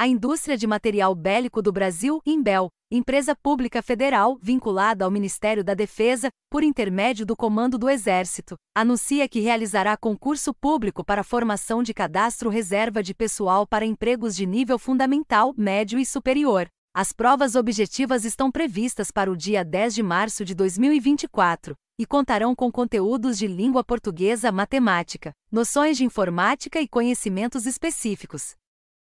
a indústria de material bélico do Brasil, Imbel, empresa pública federal vinculada ao Ministério da Defesa, por intermédio do Comando do Exército, anuncia que realizará concurso público para formação de cadastro reserva de pessoal para empregos de nível fundamental, médio e superior. As provas objetivas estão previstas para o dia 10 de março de 2024 e contarão com conteúdos de língua portuguesa, matemática, noções de informática e conhecimentos específicos.